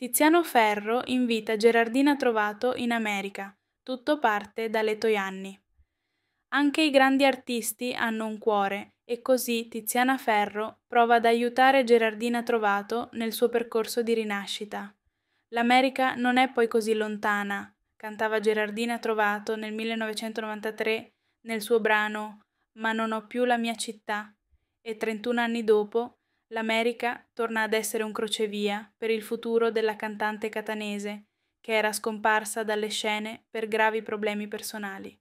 Tiziano Ferro invita Gerardina Trovato in America. Tutto parte da Leto Anche i grandi artisti hanno un cuore e così Tiziana Ferro prova ad aiutare Gerardina Trovato nel suo percorso di rinascita. L'America non è poi così lontana, cantava Gerardina Trovato nel 1993 nel suo brano Ma non ho più la mia città e 31 anni dopo l'America torna ad essere un crocevia per il futuro della cantante catanese, che era scomparsa dalle scene per gravi problemi personali.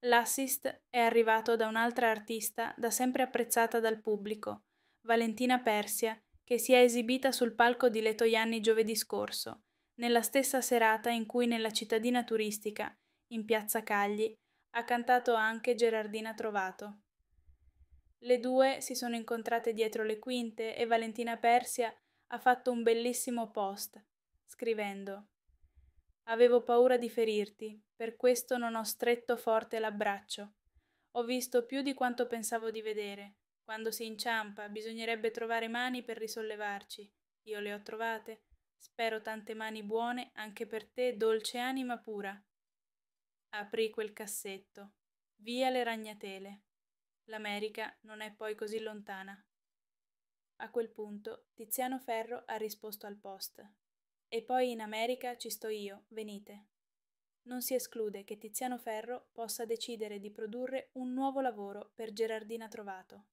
L'assist è arrivato da un'altra artista da sempre apprezzata dal pubblico, Valentina Persia, che si è esibita sul palco di Letoianni giovedì scorso, nella stessa serata in cui nella cittadina turistica, in piazza Cagli, ha cantato anche Gerardina Trovato. Le due si sono incontrate dietro le quinte e Valentina Persia ha fatto un bellissimo post, scrivendo Avevo paura di ferirti, per questo non ho stretto forte l'abbraccio. Ho visto più di quanto pensavo di vedere. Quando si inciampa bisognerebbe trovare mani per risollevarci. Io le ho trovate. Spero tante mani buone anche per te, dolce anima pura. Aprì quel cassetto. Via le ragnatele. L'America non è poi così lontana. A quel punto Tiziano Ferro ha risposto al post. E poi in America ci sto io, venite. Non si esclude che Tiziano Ferro possa decidere di produrre un nuovo lavoro per Gerardina Trovato.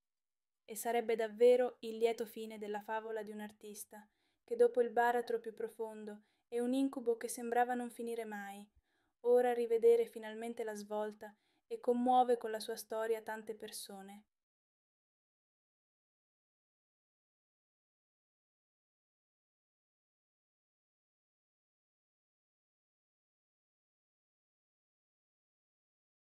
E sarebbe davvero il lieto fine della favola di un artista, che dopo il baratro più profondo e un incubo che sembrava non finire mai, ora rivedere finalmente la svolta e commuove con la sua storia tante persone.